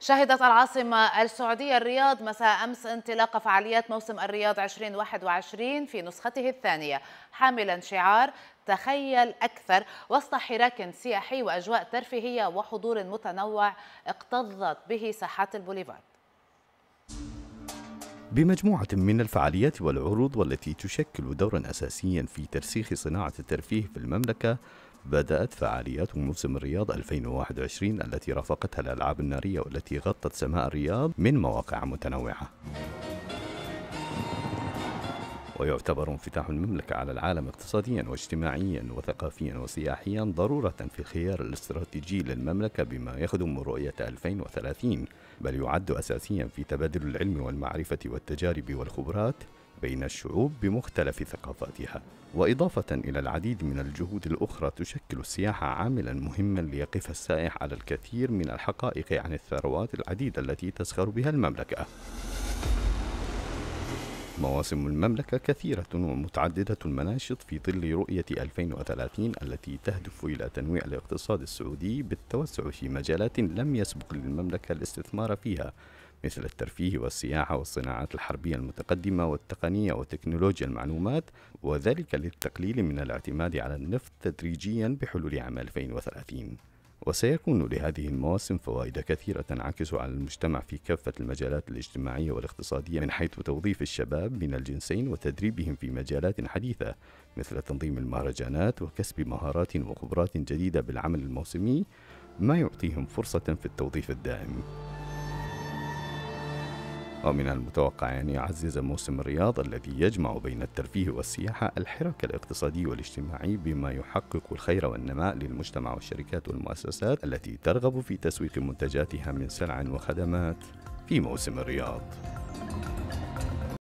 شهدت العاصمة السعودية الرياض مساء أمس انطلاق فعاليات موسم الرياض 2021 في نسخته الثانية حاملا شعار تخيل أكثر وسط حراك سياحي وأجواء ترفيهية وحضور متنوع اقتضت به ساحات البوليفارد بمجموعة من الفعاليات والعروض والتي تشكل دورا أساسيا في ترسيخ صناعة الترفيه في المملكة بدأت فعاليات موسم الرياض 2021 التي رافقتها الألعاب النارية والتي غطت سماء الرياض من مواقع متنوعة ويعتبر انفتاح المملكة على العالم اقتصاديا واجتماعيا وثقافيا وسياحيا ضرورة في الخيار الاستراتيجي للمملكة بما يخدم رؤية 2030 بل يعد أساسيا في تبادل العلم والمعرفة والتجارب والخبرات بين الشعوب بمختلف ثقافاتها واضافه الى العديد من الجهود الاخرى تشكل السياحه عاملا مهما ليقف السائح على الكثير من الحقائق عن الثروات العديده التي تزخر بها المملكه مواسم المملكة كثيرة ومتعددة المناشط في ظل رؤية 2030 التي تهدف إلى تنويع الاقتصاد السعودي بالتوسع في مجالات لم يسبق للمملكة الاستثمار فيها مثل الترفيه والسياحة والصناعات الحربية المتقدمة والتقنية وتكنولوجيا المعلومات وذلك للتقليل من الاعتماد على النفط تدريجيا بحلول عام 2030 وسيكون لهذه المواسم فوائد كثيرة تنعكس على المجتمع في كافة المجالات الاجتماعية والاقتصادية من حيث توظيف الشباب من الجنسين وتدريبهم في مجالات حديثة مثل تنظيم المهرجانات وكسب مهارات وخبرات جديدة بالعمل الموسمي ما يعطيهم فرصة في التوظيف الدائم. ومن المتوقع أن يعزز موسم الرياض الذي يجمع بين الترفيه والسياحة الحراك الاقتصادي والاجتماعي بما يحقق الخير والنماء للمجتمع والشركات والمؤسسات التي ترغب في تسويق منتجاتها من سلع وخدمات في موسم الرياض